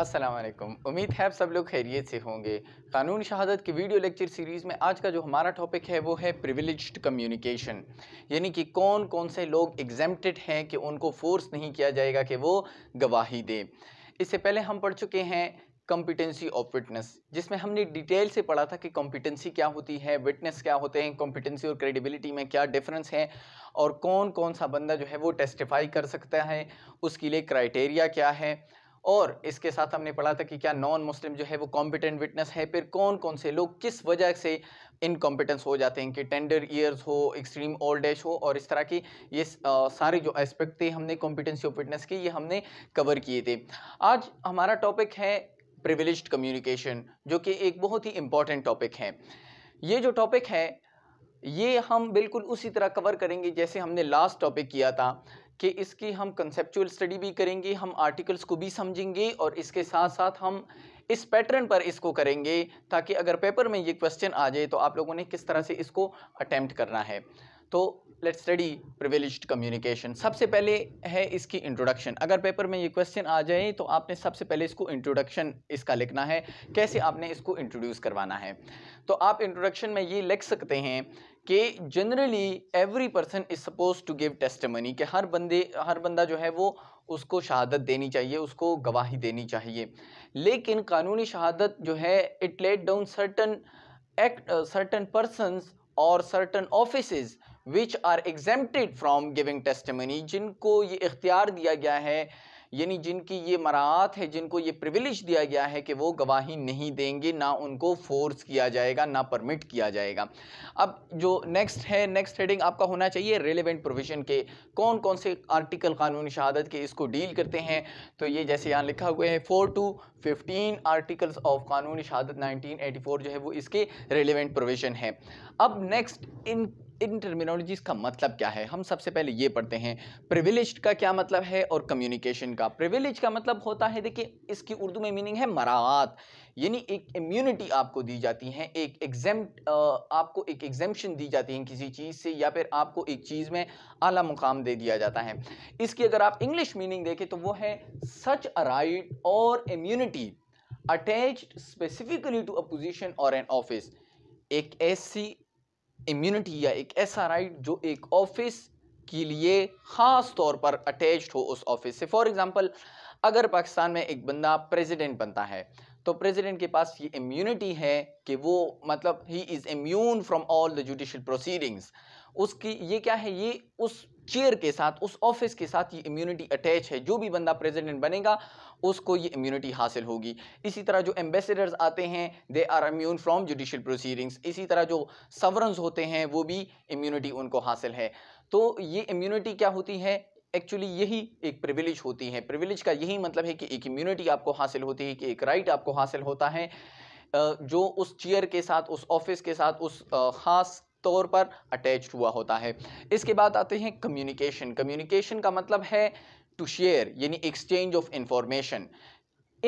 असलम उम्मीद है आप सब लोग खैरियत से होंगे कानून शहादत की वीडियो लेक्चर सीरीज़ में आज का जो हमारा टॉपिक है वो है प्रिविलेज्ड कम्युनिकेशन यानी कि कौन कौन से लोग एग्जेम्प्टेड हैं कि उनको फोर्स नहीं किया जाएगा कि वो गवाही दें इससे पहले हम पढ़ चुके हैं कॉम्पिटेंसी ऑफ विटनेस जिसमें हमने डिटेल से पढ़ा था कि कॉम्पिटेंसी क्या होती है विटनेस क्या होते हैं कॉम्पिटेंसी और क्रेडिबिलिटी में क्या डिफरेंस है और कौन कौन सा बंदा जो है वो टेस्टिफाई कर सकता है उसके लिए क्राइटेरिया क्या है और इसके साथ हमने पढ़ा था कि क्या नॉन मुस्लिम जो है वो कॉम्पिटेंट विटनेस है फिर कौन कौन से लोग किस वजह से इनकॉम्पिटेंस हो जाते हैं कि टेंडर ईयर्स हो एक्सट्रीम ओल्ड एज हो और इस तरह की ये सारे जो एस्पेक्ट थे हमने कॉम्पिटेंसी ऑफ विटनेस की ये हमने कवर किए थे आज हमारा टॉपिक है प्रिविलेज कम्युनिकेशन जो कि एक बहुत ही इंपॉर्टेंट टॉपिक है ये जो टॉपिक है ये हम बिल्कुल उसी तरह कवर करेंगे जैसे हमने लास्ट टॉपिक किया था कि इसकी हम कंसेप्चुअल स्टडी भी करेंगे हम आर्टिकल्स को भी समझेंगे और इसके साथ साथ हम इस पैटर्न पर इसको करेंगे ताकि अगर पेपर में ये क्वेश्चन आ जाए तो आप लोगों ने किस तरह से इसको अटैम्प्ट करना है तो लेट्स स्टडी प्रिविलेज कम्युनिकेशन सबसे पहले है इसकी इंट्रोडक्शन अगर पेपर में ये क्वेश्चन आ जाए तो आपने सबसे पहले इसको इंट्रोडक्शन इसका लिखना है कैसे आपने इसको इंट्रोड्यूस करवाना है तो आप इंट्रोडक्शन में ये लिख सकते हैं कि generally every person is suppose to give testimony कि हर बंदे हर बंदा जो है वो उसको शहादत देनी चाहिए उसको गवाही देनी चाहिए लेकिन कानूनी शहादत जो है it let down certain act certain persons और certain office which are exempted from giving testimony जिनको ये इख्तियार दिया गया है यानी जिनकी ये मरात है जिनको ये प्रिविलेज दिया गया है कि वो गवाही नहीं देंगे ना उनको फोर्स किया जाएगा ना परमिट किया जाएगा अब जो नेक्स्ट है नेक्स्ट हेडिंग आपका होना चाहिए रेलिवेंट प्रोविजन के कौन कौन से आर्टिकल कानून शहादत के इसको डील करते हैं तो ये जैसे यहाँ लिखा हुआ है four to fifteen articles of Qanun Shahadat 1984 जो है वो इसके रेलिवेंट प्रोविजन है अब नेक्स्ट इन इन टर्मिनोलॉजीज़ का मतलब क्या है हम सबसे पहले ये पढ़ते हैं प्रिविलेज का क्या मतलब है और कम्युनिकेशन का प्रिविलेज का मतलब होता है देखिए इसकी उर्दू में मीनिंग है मरात यानी एक इम्यूनिटी आपको दी जाती है एक एग्जाम आपको एक एग्जामेशन दी जाती है किसी चीज़ से या फिर आपको एक चीज़ में आला मुकाम दे दिया जाता है इसकी अगर आप इंग्लिश मीनिंग देखें तो वो है सच अ राइट और immunity attach specifically to a position और एन ऑफिस एक ऐसी इम्यूनिटी या एक ऐसा राइट जो एक ऑफिस के लिए ख़ास तौर पर अटैच्ड हो उस ऑफिस से फॉर एग्ज़ाम्पल अगर पाकिस्तान में एक बंदा प्रेसिडेंट बनता है तो प्रेसिडेंट के पास ये इम्यूनिटी है कि वो मतलब ही is immune from all the judicial proceedings उसकी ये क्या है ये उस चेयर के साथ उस ऑफिस के साथ ये इम्यूनिटी अटैच है जो भी बंदा प्रेसिडेंट बनेगा उसको ये इम्यूनिटी हासिल होगी इसी तरह जो एम्बेसडर्स आते हैं they are immune from judicial proceedings इसी तरह जो सवरन्स होते हैं वो भी इम्यूनिटी उनको हासिल है तो ये इम्यूनिटी क्या होती है एक्चुअली यही एक प्रिविलेज होती है प्रिविलेज का यही मतलब है कि एक इम्यूनिटी आपको हासिल होती है कि एक राइट आपको हासिल होता है जो उस चेयर के साथ उस ऑफिस के साथ उस ख़ास तौर पर अटैच हुआ होता है इसके बाद आते हैं कम्युनिकेशन कम्युनिकेशन का मतलब है टू शेयर यानी एक्सचेंज ऑफ इंफॉर्मेशन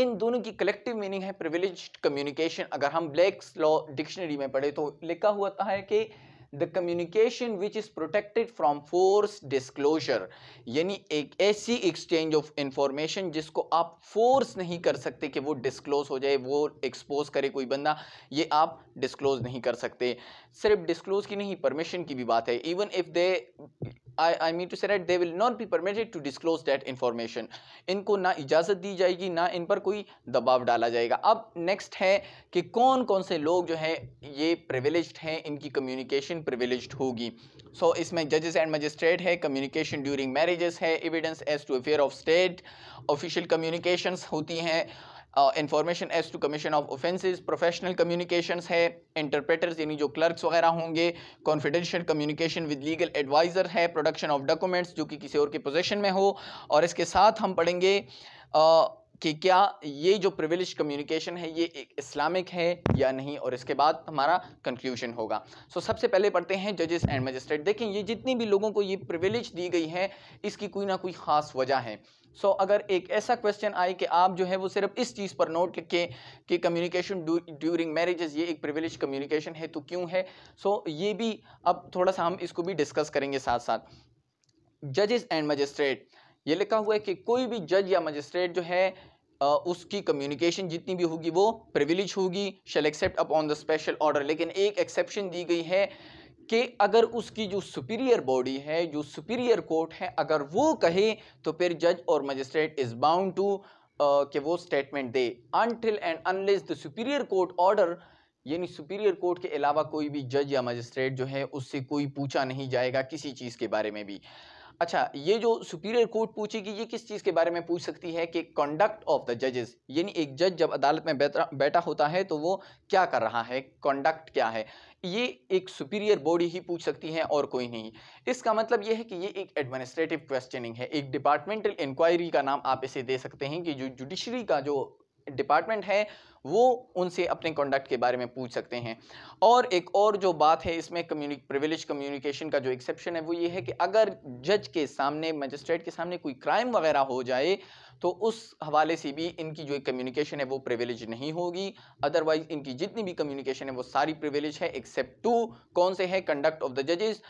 इन दोनों की कलेक्टिव मीनिंग है प्रिविलेज कम्युनिकेशन अगर हम ब्लैक्स लॉ डिक्शनरी में पढ़े तो लिखा हुआ है कि the communication which is protected from force disclosure यानी एक ऐसी एक्सचेंज ऑफ इंफॉर्मेशन जिसको आप फोर्स नहीं कर सकते कि वो डिस्क्लोज हो जाए वो एक्सपोज करे कोई बंदा ये आप डिस्क्लोज नहीं कर सकते सिर्फ डिस्क्लोज की नहीं परमिशन की भी बात है even if they I I mean to set they will not be permitted to disclose that information इनको ना इजाज़त दी जाएगी ना इन पर कोई दबाव डाला जाएगा अब नेक्स्ट है कि कौन कौन से लोग जो हैं ये प्रिविलेज हैं इनकी कम्युनिकेशन प्रिविलेज होगी सो so, इसमें जजेस एंड मजिस्ट्रेट है कम्युनिकेशन ड्यूरिंग मैरिजेस है evidence as to affair of state official communications होती हैं information as to commission of offences professional communications है इंटरप्रेटर्स यानी जो क्लर्क्स वगैरह होंगे confidential communication with legal adviser है प्रोडक्शन ऑफ डॉक्यूमेंट्स जो कि किसी और के पोजेशन में हो और इसके साथ हम पढ़ेंगे आ, कि क्या ये जो प्रिविलेज कम्युनिकेशन है ये एक इस्लामिक है या नहीं और इसके बाद हमारा कंक्लूजन होगा सो so, सबसे पहले पढ़ते हैं जजेस एंड मजिस्ट्रेट देखें ये जितनी भी लोगों को ये प्रिविलेज दी गई है इसकी कोई ना कोई ख़ास वजह है सो so, अगर एक ऐसा क्वेश्चन आए कि आप जो है वो सिर्फ इस चीज़ पर नोट लिखें कि कम्युनिकेशन ड्यूरिंग मैरिज ये एक प्रिविलेज कम्युनिकेशन है तो क्यों है सो so, ये भी अब थोड़ा सा हम इसको भी डिस्कस करेंगे साथ साथ जजेस एंड मजिस्ट्रेट ये लिखा हुआ है कि कोई भी जज या मजिस्ट्रेट जो है उसकी कम्युनिकेशन जितनी भी होगी वो प्रिविलेज होगी shall except upon the special order लेकिन एक एक्सेप्शन दी गई है कि अगर उसकी जो सुपीरियर बॉडी है जो सुपीरियर कोर्ट है अगर वो कहे तो फिर जज और मजिस्ट्रेट इज़ बाउंड टू कि वो स्टेटमेंट दे until and unless the superior court order यानी सुपीरियर कोर्ट के अलावा कोई भी जज या मजिस्ट्रेट जो है उससे कोई पूछा नहीं जाएगा किसी चीज़ के बारे में भी अच्छा ये जो सुपीरियर कोर्ट पूछेगी ये किस चीज़ के बारे में पूछ सकती है कि कंडक्ट ऑफ द जजेस यानी एक जज जब अदालत में बैठा होता है तो वो क्या कर रहा है कंडक्ट क्या है ये एक सुपीरियर बॉडी ही पूछ सकती है और कोई नहीं इसका मतलब ये है कि ये एक एडमिनिस्ट्रेटिव क्वेश्चनिंग है एक डिपार्टमेंटल इंक्वायरी का नाम आप इसे दे सकते हैं कि जो जुडिशरी का जो डिपार्टमेंट है वो उनसे अपने कॉन्डक्ट के बारे में पूछ सकते हैं और एक और जो बात है इसमें कम्युनिक प्रिविलेज कम्युनिकेशन का जो एक्सेप्शन है वो ये है कि अगर जज के सामने मजिस्ट्रेट के सामने कोई क्राइम वगैरह हो जाए तो उस हवाले से भी इनकी जो कम्युनिकेशन है वो प्रिविलेज नहीं होगी अदरवाइज इनकी जितनी भी कम्युनिकेशन है वो सारी प्रिविलेज है एक्सेप्ट टू कौन से है कंडक्ट ऑफ द जजेज़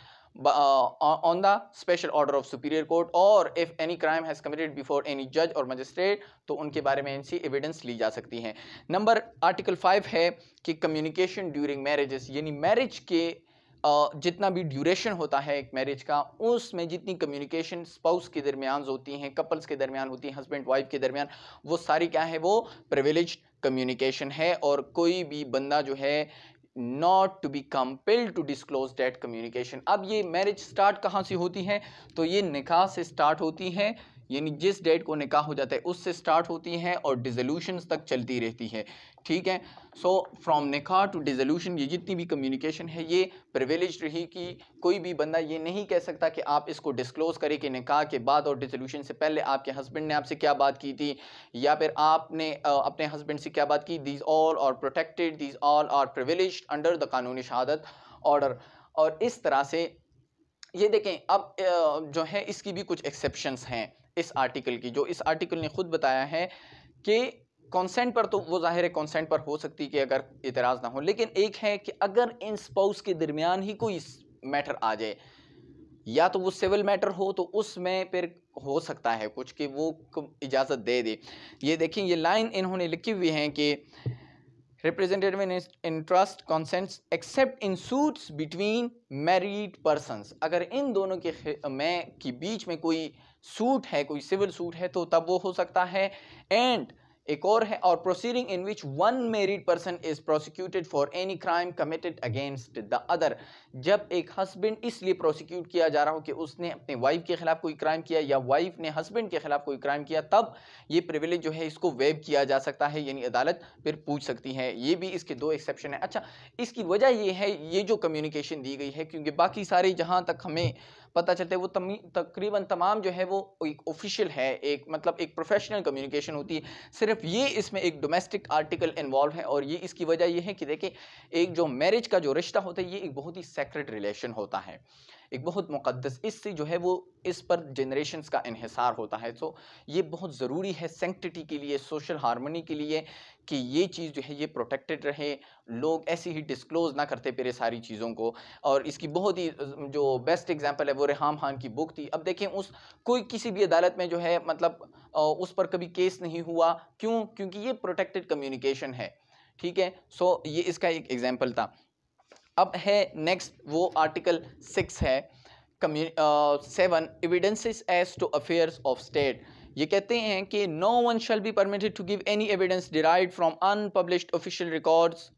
on the special order of superior court और if any crime has committed before any जज और मजिस्ट्रेट तो उनके बारे में इनसी एविडेंस ली जा सकती हैं नंबर आर्टिकल फाइव है कि कम्युनिकेशन ड्यूरिंग मैरिजेस यानी मैरिज के uh, जितना भी ड्यूरेशन होता है एक मैरिज का उसमें जितनी कम्युनिकेशन स्पाउस के दरमियान होती हैं कपल्स के दरमियान होती हैं हस्बैंड वाइफ के दरमियान वो सारी क्या है वो प्रिविलेज कम्युनिकेशन है और कोई भी बंदा जो है not to be compelled to disclose that communication अब ये मैरिज स्टार्ट कहाँ से होती है तो ये निकाह से स्टार्ट होती है यानी जिस डेट को निकाह हो जाता है उससे स्टार्ट होती है और डिजोल्यूशन तक चलती रहती है ठीक है सो फ्रॉम निकाह टू डिजोल्यूशन ये जितनी भी कम्युनिकेशन है ये प्रिविलेज रही कि कोई भी बंदा ये नहीं कह सकता कि आप इसको डिस्क्लोज करें कि निकाह के बाद और डिजोल्यूशन से पहले आपके हस्बैंड ने आपसे क्या बात की थी या फिर आपने अपने हस्बैंड से क्या बात की these all are protected these all are privilege under the Qanun-e Shahadat order और इस तरह से ये देखें अब जो है इसकी भी कुछ एक्सेप्शन हैं इस आर्टिकल की जो इस आर्टिकल ने खुद बताया है कि कॉन्सेंट पर तो वो ज़ाहिर है कॉन्सेंट पर हो सकती है कि अगर इतराज़ ना हो लेकिन एक है कि अगर इन स्पाउस के दरमियान ही कोई मैटर आ जाए या तो वो सिविल मैटर हो तो उसमें फिर हो सकता है कुछ कि वो इजाज़त दे दे ये देखें ये लाइन इन्होंने लिखी हुई है कि representative in interest consents except in suits between married persons अगर इन दोनों के में के बीच में कोई सूट है कोई सिविल सूट है तो तब वो हो सकता है एंड एक और है और proceeding in which one married person is prosecuted for any crime committed against the other जब एक हस्बैंड इसलिए प्रोसिक्यूट किया जा रहा हो कि उसने अपने वाइफ के खिलाफ कोई क्राइम किया या वाइफ ने हस्बैंड के खिलाफ कोई क्राइम किया तब ये प्रिविलेज जो है इसको वेब किया जा सकता है यानी अदालत फिर पूछ सकती है ये भी इसके दो एक्सेप्शन है अच्छा इसकी वजह ये है ये जो कम्युनिकेशन दी गई है क्योंकि बाकी सारे जहाँ तक हमें पता चलता है वो तकरीबन तमाम जो है वो एक ऑफिशियल है एक मतलब एक प्रोफेशनल कम्युनिकेशन होती है सिर्फ ये इसमें एक डोमेस्टिक आर्टिकल इन्वॉल्व है और ये इसकी वजह ये है कि देखें एक जो मैरिज का जो रिश्ता होता है ये एक बहुत ही सेक्रेट रिलेशन होता है एक बहुत मुक़दस इससे जो है वो इस पर जनरेशन का इहसार होता है सो तो ये बहुत ज़रूरी है सेंकटिटी के लिए सोशल हारमोनी के लिए कि ये चीज़ जो है ये प्रोटेक्टेड रहे लोग ऐसे ही डिस्क्लोज ना करते पेरे सारी चीज़ों को और इसकी बहुत ही जो बेस्ट एग्जांपल है वो रेहम खान की बुक थी अब देखें उस कोई किसी भी अदालत में जो है मतलब उस पर कभी केस नहीं हुआ क्यों क्योंकि ये प्रोटेक्टेड कम्युनिकेशन है ठीक है सो ये इसका एक एग्जाम्पल था अब है नेक्स्ट वो आर्टिकल सिक्स है seven evidence as to affairs of state ये कहते हैं कि no one shall be permitted to give any evidence derive from unpublished official records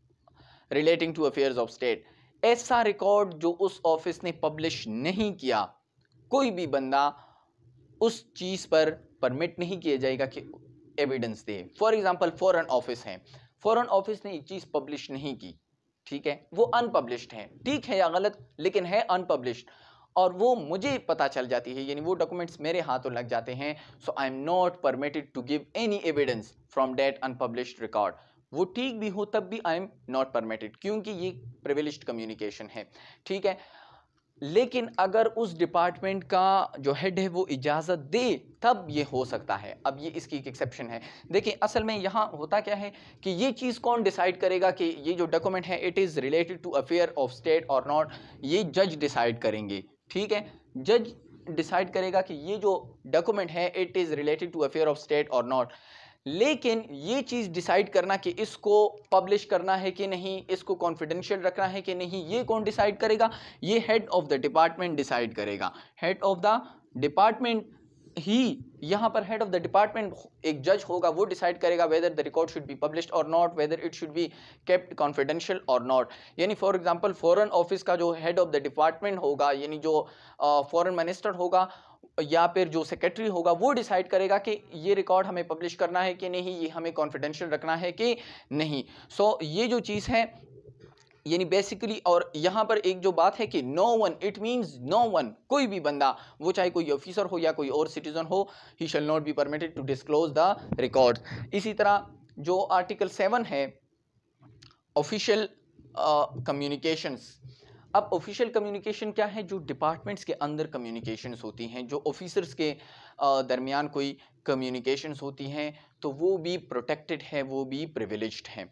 relating to affairs of state ऐसा रिकॉर्ड जो उस ऑफिस ने पब्लिश नहीं किया कोई भी बंदा उस चीज़ पर परमिट नहीं किया जाएगा कि एविडेंस दे फॉर एग्ज़ाम्पल फॉरन ऑफिस है फॉरन ऑफिस ने एक चीज़ पब्लिश नहीं की ठीक है वो अनपब्लिश्ड है ठीक है या गलत लेकिन है अनपब्लिश्ड और वो मुझे पता चल जाती है यानी वो डॉक्यूमेंट्स मेरे हाथों लग जाते हैं so I am not permitted to give any evidence from that unpublish record वो ठीक भी हो तब भी आई एम नॉट परमिटेड क्योंकि ये प्रिविलिस्ड कम्युनिकेशन है ठीक है लेकिन अगर उस डिपार्टमेंट का जो हेड है वो इजाज़त दे तब ये हो सकता है अब ये इसकी एक एक्सेप्शन है देखिए असल में यहाँ होता क्या है कि ये चीज़ कौन डिसाइड करेगा कि ये जो डॉक्यूमेंट है it is related to affair of state or not ये जज डिसाइड करेंगे ठीक है जज डिसाइड करेगा कि ये जो डॉक्यूमेंट है it is related to affair of state or not लेकिन ये चीज़ डिसाइड करना कि इसको पब्लिश करना है कि नहीं इसको कॉन्फिडेंशियल रखना है कि नहीं ये कौन डिसाइड करेगा ये head of the department decide करेगा हेड ऑफ़ द डिपार्टमेंट ही यहाँ पर हेड ऑफ द डिपार्टमेंट एक जज होगा वो डिसाइड करेगा whether the record should be publish or not whether it should be kept confidential or not यानी फॉर एग्जांपल फॉरेन ऑफिस का जो हेड ऑफ द डिपार्टमेंट होगा यानी जो फॉरेन मिनिस्टर होगा या फिर जो सेक्रेटरी होगा वो डिसाइड करेगा कि ये रिकॉर्ड हमें पब्लिश करना है कि नहीं ये हमें कॉन्फिडेंशियल रखना है कि नहीं सो so, ये जो चीज़ है यानी बेसिकली और यहाँ पर एक जो बात है कि no one it means no one कोई भी बंदा वो चाहे कोई ऑफिसर हो या कोई और सिटीजन हो he shall not be permitted to disclose the record इसी तरह जो आर्टिकल सेवन है ऑफिशियल कम्युनिकेशंस uh, अब ऑफिशियल कम्युनिकेशन क्या है जो डिपार्टमेंट्स के अंदर कम्युनिकेशंस होती हैं जो ऑफिसर्स के दरमियान कोई कम्युनिकेशंस होती हैं तो वो भी प्रोटेक्टेड है वो भी प्रिविलेज हैं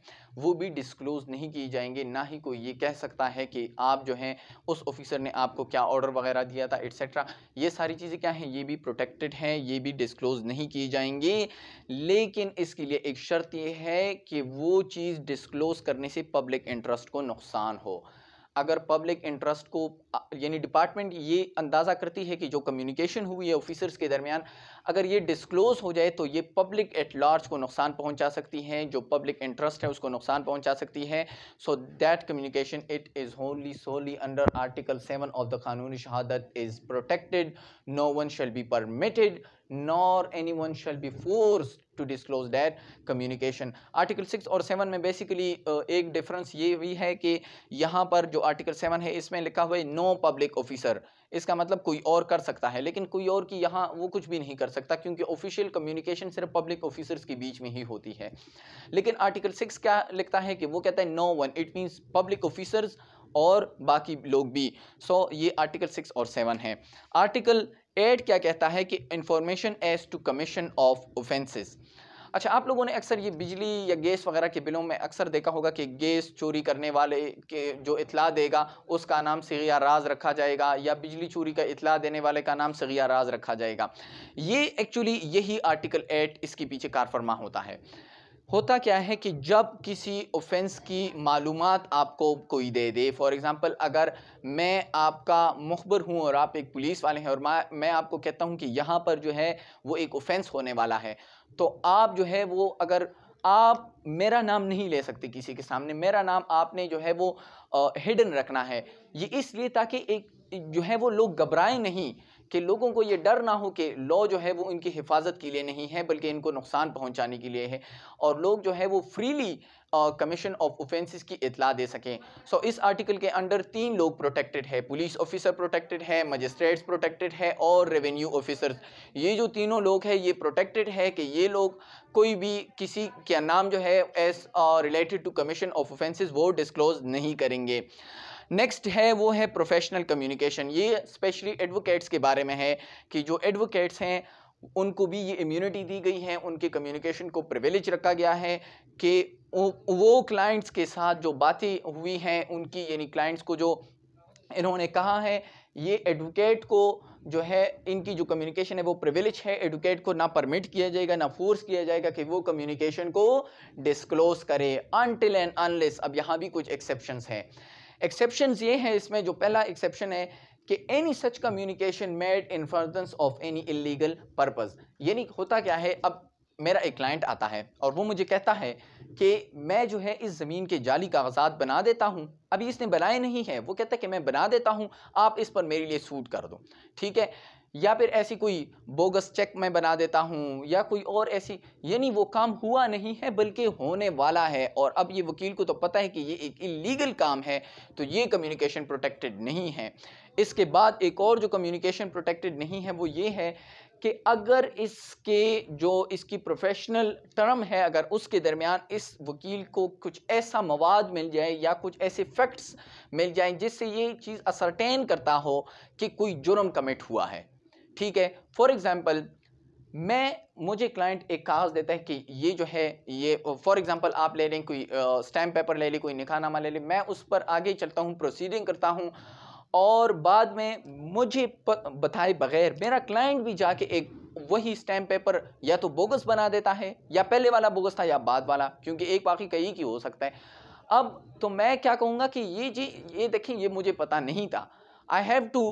वो भी डिस्क्लोज नहीं किए जाएंगे ना ही कोई ये कह सकता है कि आप जो हैं उस ऑफिसर ने आपको क्या ऑर्डर वगैरह दिया था एट्सट्रा ये सारी चीज़ें क्या हैं ये भी प्रोटेक्टेड हैं ये भी डिस्क्लोज नहीं की जाएंगी लेकिन इसके लिए एक शर्त ये है कि वो चीज़ डिस्क्लोज करने से पब्लिक इंटरेस्ट को नुकसान हो अगर पब्लिक इंटरेस्ट को यानी डिपार्टमेंट ये अंदाज़ा करती है कि जो कम्युनिकेशन हुई है ऑफिसर्स के दरमियान अगर ये डिस्क्लोज़ हो जाए तो ये पब्लिक एट लार्ज को नुकसान पहुंचा सकती है जो पब्लिक इंटरेस्ट है उसको नुकसान पहुंचा सकती है so that communication it is only solely under article seven of the Qanun-e Shahadat is protected no one shall be permitted nor anyone shall be forced to disclose that communication article 6 और 7 में basically uh, एक difference ये भी है कि यहाँ पर जो article 7 है इसमें लिखा हुआ है no public officer इसका मतलब कोई और कर सकता है लेकिन कोई और की यहाँ वो कुछ भी नहीं कर सकता क्योंकि ऑफिशियल कम्युनिकेशन सिर्फ पब्लिक ऑफिसर्स के बीच में ही होती है लेकिन आर्टिकल सिक्स क्या लिखता है कि वो कहता है no one it means public officers और बाकी लोग भी सो so, ये आर्टिकल सिक्स और सेवन है आर्टिकल एड क्या कहता है कि information as to commission of offences अच्छा आप लोगों ने अक्सर ये बिजली या गैस वगैरह के बिलों में अक्सर देखा होगा कि गैस चोरी करने वाले के जो इतला देगा उसका नाम सगिया राज रखा जाएगा या बिजली चोरी का इतला देने वाले का नाम सगिया राज रखा जाएगा ये एक्चुअली यही आर्टिकल एट इसके पीछे कारफरमा होता है होता क्या है कि जब किसी ऑफेंस की मालूम आपको कोई दे दे फॉर एग्ज़ाम्पल अगर मैं आपका मुखबर हूँ और आप एक पुलिस वाले हैं और मैं आपको कहता हूँ कि यहाँ पर जो है वो एक ऑफेंस होने वाला है तो आप जो है वो अगर आप मेरा नाम नहीं ले सकते किसी के सामने मेरा नाम आपने जो है वो हिडन रखना है ये इसलिए ताकि एक जो है वो लोग घबराएं नहीं कि लोगों को ये डर ना हो कि लॉ जो है वो इनकी हिफाजत के लिए नहीं है बल्कि इनको नुकसान पहुंचाने के लिए है और लोग जो है वो फ्रीली कमीशन ऑफ ऑफेंसेस की इतला दे सकें सो so, इस आर्टिकल के अंडर तीन लोग प्रोटेक्टेड है पुलिस ऑफिसर प्रोटेक्टेड है मजिस्ट्रेट्स प्रोटेक्टेड है और रेवेन्यू ऑफिसर ये जो तीनों लोग हैं ये प्रोटेक्टेड है कि ये लोग कोई भी किसी का नाम जो है as related to commission of offences वो डिस्क्लोज नहीं करेंगे नेक्स्ट है वो है प्रोफेशनल कम्युनिकेशन ये स्पेशली एडवोकेट्स के बारे में है कि जो एडवोकेट्स हैं उनको भी ये इम्यूनिटी दी गई है उनके कम्युनिकेशन को प्रिविलेज रखा गया है कि वो क्लाइंट्स के साथ जो बातें हुई हैं उनकी यानी क्लाइंट्स को जो इन्होंने कहा है ये एडवोकेट को जो है इनकी जो कम्युनिकेशन है वो प्रिविलेज है एडवोकेट को ना परमिट किया जाएगा ना फोर्स किया जाएगा कि वो कम्युनिकेशन को डिस्क्लोज करे अनटिल एंड अनलेस अब यहाँ भी कुछ एक्सेप्शन हैं एक्सेप्शन ये हैं इसमें जो पहला एक्सेप्शन है कि any such communication made in furtherance of any illegal purpose यानी होता क्या है अब मेरा एक क्लाइंट आता है और वो मुझे कहता है कि मैं जो है इस ज़मीन के जाली कागजात बना देता हूँ अभी इसने बनाए नहीं है वो कहता है कि मैं बना देता हूँ आप इस पर मेरे लिए सूट कर दो ठीक है या फिर ऐसी कोई बोगस चेक मैं बना देता हूँ या कोई और ऐसी यानी वो काम हुआ नहीं है बल्कि होने वाला है और अब ये वकील को तो पता है कि ये एक इलीगल काम है तो ये कम्युनिकेशन प्रोटेक्टेड नहीं है इसके बाद एक और जो कम्युनिकेशन प्रोटेक्टेड नहीं है वो ये है कि अगर इसके जो इसकी प्रोफेशनल टर्म है अगर उसके दरमियान इस वकील को कुछ ऐसा मवाद मिल जाए या कुछ ऐसे फैक्ट्स मिल जाएं जिससे ये चीज़ असरटेन करता हो कि कोई जुर्म कमिट हुआ है ठीक है फॉर एग्जाम्पल मैं मुझे क्लाइंट एक कागज़ देता है कि ये जो है ये फॉर एग्जांपल आप ले लें कोई स्टैम्प पेपर ले लें कोई नामा ले लें मैं उस पर आगे चलता हूँ प्रोसीडिंग करता हूँ और बाद में मुझे बताए बगैर मेरा क्लाइंट भी जाके एक वही स्टैम्प पेपर या तो बोगस बना देता है या पहले वाला बोगस था या बाद वाला क्योंकि एक बाकी कई की हो सकता है अब तो मैं क्या कहूँगा कि ये जी ये देखें ये मुझे पता नहीं था I have to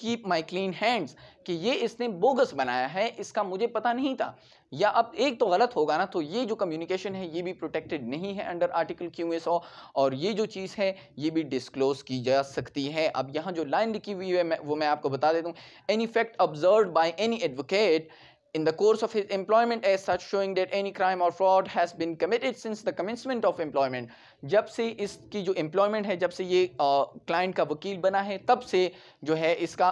keep my clean hands कि ये इसने बोगस बनाया है इसका मुझे पता नहीं था या अब एक तो गलत होगा ना तो ये जो कम्युनिकेशन है ये भी प्रोटेक्टेड नहीं है अंडर आर्टिकल क्यू एस और ये जो चीज़ है ये भी डिस्क्लोज की जा सकती है अब यहाँ जो लाइन लिखी हुई है मैं, वो मैं आपको बता देता हूँ any fact observe by any advocate in the course of his employment as such showing that any crime or fraud has been committed since the commencement of employment जब से इसकी जो employment है जब से ये client का वकील बना है तब से जो है इसका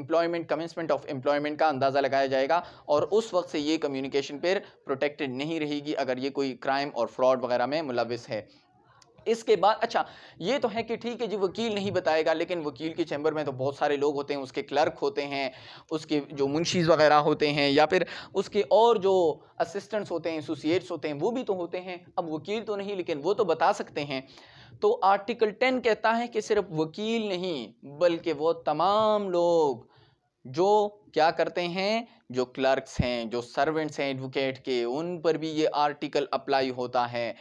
employment commencement of employment का अंदाज़ा लगाया जाएगा और उस वक्त से ये communication पर protected नहीं रहेगी अगर ये कोई crime और fraud वगैरह में मुलविस है इसके बाद अच्छा ये तो है कि ठीक है जी वकील नहीं बताएगा लेकिन वकील के चैम्बर में तो बहुत सारे लोग होते हैं उसके क्लर्क होते हैं उसके जो मुंशीज़ वगैरह होते हैं या फिर उसके और जो असिस्टेंट्स होते हैं एसोसिएट्स होते हैं वो भी तो होते हैं अब वकील तो नहीं लेकिन वो तो बता सकते हैं तो आर्टिकल टेन कहता है कि सिर्फ वकील नहीं बल्कि वो तमाम लोग जो क्या करते हैं जो क्लर्क्स हैं जो सर्वेंट्स हैं एडवोकेट के उन पर भी ये आर्टिकल अप्लाई होता है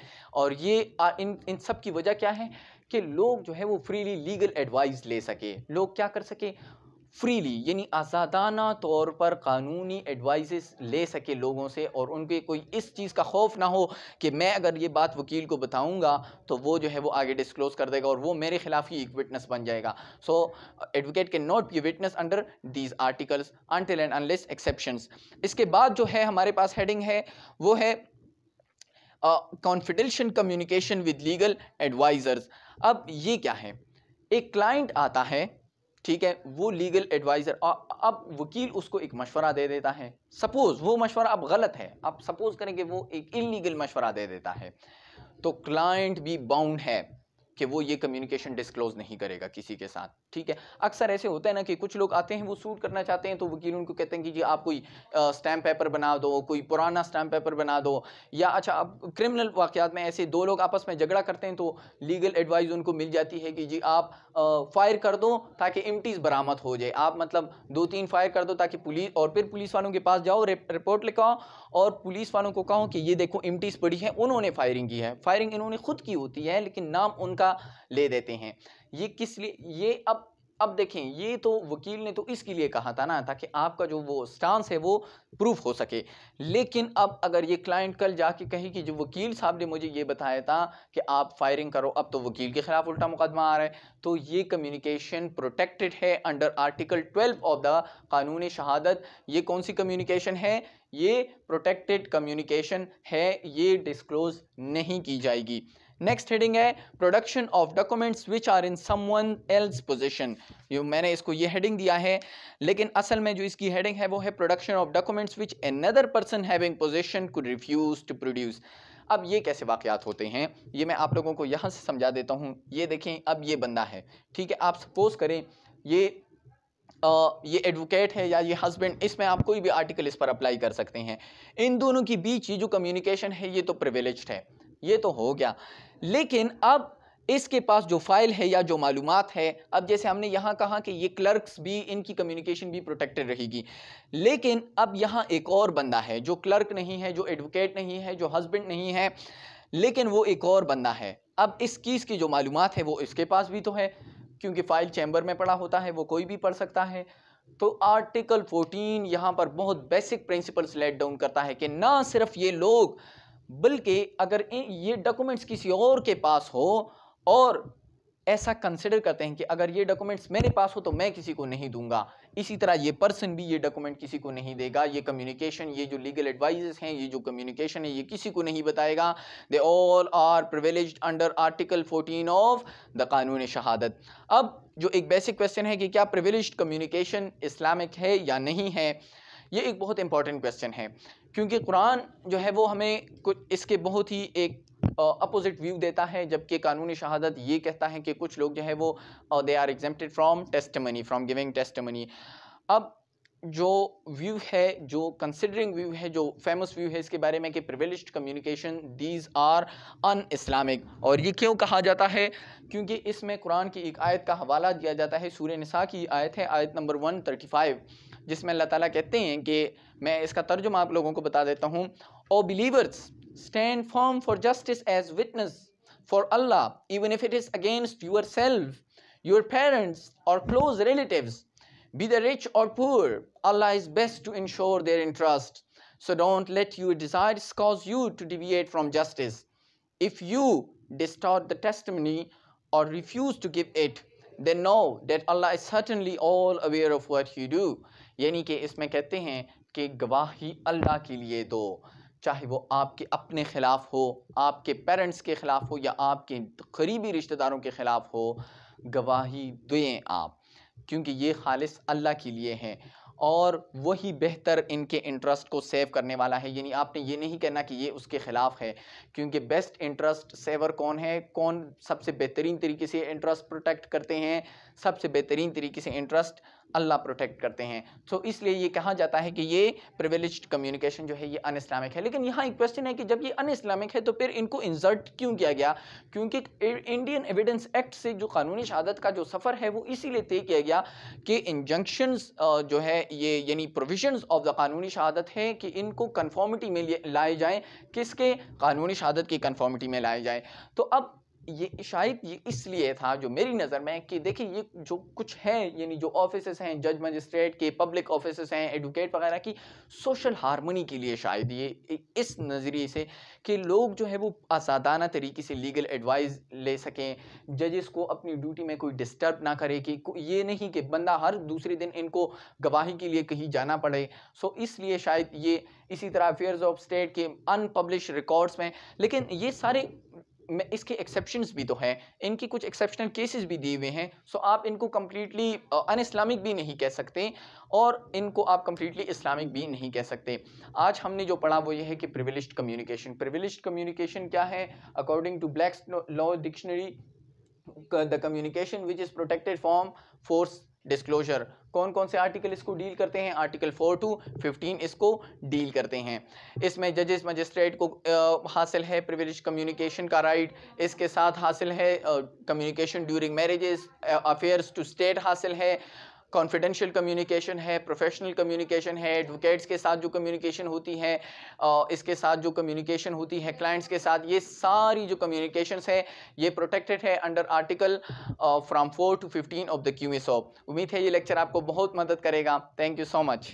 और ये इन इन सब की वजह क्या है कि लोग जो है वो फ्रीली लीगल एडवाइस ले सके लोग क्या कर सके फ्रीली यानी आज़ादाना तौर पर कानूनी एडवाइस ले सके लोगों से और उनके कोई इस चीज़ का खौफ ना हो कि मैं अगर ये बात वकील को बताऊँगा तो वो जो है वो आगे डिस्क्लोज़ कर देगा और वो मेरे खिलाफ ही एक विटनेस बन जाएगा so advocate can not be witness under these articles until and unless exception इसके बाद जो है हमारे पास हेडिंग है वो है confidential communication with legal advisers अब ये क्या है एक क्लाइंट आता है ठीक है वो लीगल एडवाइज़र अब वकील उसको एक मशवरा दे देता है सपोज़ वो मशवरा अब गलत है आप सपोज़ करें कि वो एक इलीगल मशवरा दे देता है तो क्लाइंट भी बाउंड है कि वो ये कम्युनिकेशन डिस्क्लोज नहीं करेगा किसी के साथ ठीक है अक्सर ऐसे होता है ना कि कुछ लोग आते हैं वो सूट करना चाहते हैं तो वकील उनको कहते हैं कि जी आप कोई स्टैम्प पेपर बना दो कोई पुराना स्टैम्प पेपर बना दो या अच्छा अब क्रिमिनल वाक़ात में ऐसे दो लोग आपस में झगड़ा करते हैं तो लीगल एडवाइस उनको मिल जाती है कि जी आप फायर कर दो ताकि इमटीज़ बरामद हो जाए आप मतलब दो तीन फायर कर दो ताकि पुलिस और फिर पुलिस वालों के पास जाओ रिपोर्ट लिखाओ और पुलिस वालों को कहो कि ये देखो इमटीज़ पड़ी है उन्होंने फायरिंग की है फायरिंग इन्होंने खुद की होती है लेकिन नाम उनका का ले देते हैं ये किस लिए ये अब अब देखें ये तो वकील ने तो इसके लिए कहा था ना ताकि आपका जो वो स्टांस है वो प्रूफ हो सके लेकिन अब अगर ये क्लाइंट कल जाके कहे कि जो वकील साहब ने मुझे ये बताया था कि आप फायरिंग करो अब तो वकील के ख़िलाफ़ उल्टा मुकदमा आ रहा है तो ये कम्युनिकेशन प्रोटेक्टेड है under article twelve of the Qanun Shahadat ये कौन सी कम्युनिकेशन है ये प्रोटेक्टेड कम्युनिकेशन है ये डिस्क्लोज़ नहीं की जाएगी नेक्स्ट हेडिंग है production of documents which are in someone else possession जो मैंने इसको ये हेडिंग दिया है लेकिन असल में जो इसकी हेडिंग है वो है production of documents which another person having possession could refuse to produce अब ये कैसे वाकयात होते हैं ये मैं आप लोगों को यहाँ से समझा देता हूँ ये देखें अब ये बंदा है ठीक है आप सपोज़ करें ये आ, ये एडवोकेट है या ये हस्बैंड इसमें आप कोई भी आर्टिकल इस पर अप्लाई कर सकते हैं इन दोनों के बीच ये जो कम्युनिकेशन है ये तो प्रिविलेज है ये तो हो गया लेकिन अब इसके पास जो फाइल है या जो मालूम है अब जैसे हमने यहाँ कहा कि ये क्लर्क्स भी इनकी कम्युनिकेशन भी प्रोटेक्टेड रहेगी लेकिन अब यहाँ एक और बंदा है जो क्लर्क नहीं है जो एडवोकेट नहीं है जो हस्बैंड नहीं है लेकिन वो एक और बंदा है अब इस चीज़ की जो मालूम है वो इसके पास भी तो है क्योंकि फ़ाइल चैम्बर में पड़ा होता है वो कोई भी पढ़ सकता है तो आर्टिकल फोर्टीन यहाँ पर बहुत बेसिक प्रिंसिपल्स लेट डाउन करता है कि ना सिर्फ ये लोग बल्कि अगर ये डॉक्यूमेंट्स किसी और के पास हो और ऐसा कंसिडर करते हैं कि अगर ये डॉक्यूमेंट्स मेरे पास हो तो मैं किसी को नहीं दूंगा इसी तरह ये पर्सन भी ये डॉक्यूमेंट किसी को नहीं देगा ये कम्युनिकेशन ये जो लीगल एडवाइजेस हैं ये जो कम्युनिकेशन है ये किसी को नहीं बताएगा they all are privilege under article 14 of the Qanun Shahadat अब जो एक बेसिक क्वेश्चन है कि क्या प्रिविलेज कम्युनिकेशन इस्लामिक है या नहीं है ये एक बहुत इंपॉर्टेंट क्वेश्चन है क्योंकि कुरान जो है वो हमें कुछ इसके बहुत ही एक अपोजिट व्यू देता है जबकि कानूनी शहादत ये कहता है कि कुछ लोग जो है वो they are exempted from testimony from giving testimony अब जो व्यू है जो कंसिडरिंग व्यू है जो फेमस व्यू है इसके बारे में कि privilege communication these are un-Islamic और ये क्यों कहा जाता है क्योंकि इसमें कुरान की एक आयत का हवाला दिया जाता है सूर्य निसा की आयत है आयत नंबर वन थर्टी फाइव जिसमें अल्लाह ताला कहते हैं कि मैं इसका तर्जुमा आप लोगों को बता देता हूँ O believers stand form for justice as witness for Allah even if it is against your self your parents और close relative be the rich और poor Allah is best to ensure their interest so don't let you desire cause you to deviate from justice if you distort the testimony और refuse to give it they know that Allah is certainly all aware of what you do यानी कि इसमें कहते हैं कि गवाही अल्लाह के लिए दो चाहे वो आपके अपने ख़िलाफ़ हो आपके पेरेंट्स के ख़िलाफ़ हो या आपके करीबी रिश्तेदारों के ख़िलाफ़ हो गवाही दें आप क्योंकि ये खालिस अल्लाह के लिए है और वही बेहतर इनके इंटरेस्ट को सेव करने वाला है यानी आपने ये नहीं कहना कि ये उसके ख़िलाफ़ है क्योंकि बेस्ट इंटरेस्ट सेवर कौन है कौन सबसे बेहतरीन तरीके से इंटरेस्ट प्रोटेक्ट करते हैं सबसे बेहतरीन तरीके से इंटरेस्ट अल्लाह प्रोटेक्ट करते हैं तो इसलिए ये कहा जाता है कि ये प्रिविलेज कम्युनिकेशन जो है ये अन इस्लामिक है लेकिन यहाँ एक क्वेश्चन है कि जब ये अन इस्लामिक है तो फिर इनको इंजर्ट क्यों किया गया क्योंकि इंडियन एविडेंस एक्ट से जो कानूनी शहादत का जो सफ़र है वो इसीलिए तय किया गया कि इंजंक्शंस जो है ये यानी प्रोविजन ऑफ द कानूनी शहादत है कि इनको कन्फॉर्मिटी में लाए जाएँ किसके कानूनी शहादत की कन्फॉर्मिटी में लाए जाए तो अब ये शायद ये इसलिए था जो मेरी नज़र में कि देखिए ये जो कुछ है यानी जो ऑफिस हैं जज मजिस्ट्रेट के पब्लिक ऑफिस हैं एडवोकेट वगैरह की सोशल हारमोनी के लिए शायद ये इस नज़रिए से कि लोग जो है वो आज़ादाना तरीके से लीगल एडवाइस ले सकें जजेस को अपनी ड्यूटी में कोई डिस्टर्ब ना करे कि ये नहीं कि बंदा हर दूसरे दिन इनको गवाही के लिए कहीं जाना पड़े सो इसलिए शायद ये इसी तरह अफेयर्स ऑफ स्टेट के अनपब्लिश रिकॉर्ड्स में लेकिन ये सारे में इसके एक्सेप्शन भी तो हैं इनकी कुछ एक्सेप्शनल केसेस भी दिए हुए हैं सो आप इनको कम्प्लीटली अन इस्लामिक भी नहीं कह सकते और इनको आप कम्प्लीटली इस्लामिक भी नहीं कह सकते आज हमने जो पढ़ा वो ये है कि प्रिविलिज कम्युनिकेशन प्रिविलिज कम्युनिकेशन क्या है according to Black law dictionary the communication which is protected from force disclosure कौन कौन से आर्टिकल इसको डील करते हैं आर्टिकल फोर टू फिफ्टीन इसको डील करते हैं इसमें जजेस मजिस्ट्रेट को आ, हासिल है प्रिविलेज कम्युनिकेशन का राइट इसके साथ हासिल है communication during marriages affairs to state हासिल है कॉन्फिडेंशियल कम्युनिकेशन है प्रोफेशनल कम्युनिकेशन है एडवोकेट्स के साथ जो कम्युनिकेशन होती है इसके साथ जो कम्युनिकेशन होती है क्लाइंट्स के साथ ये सारी जो कम्युनिकेशन है ये प्रोटेक्टेड है under article from four to fifteen of the क्यू उम्मीद है ये लेक्चर आपको बहुत मदद करेगा थैंक यू सो मच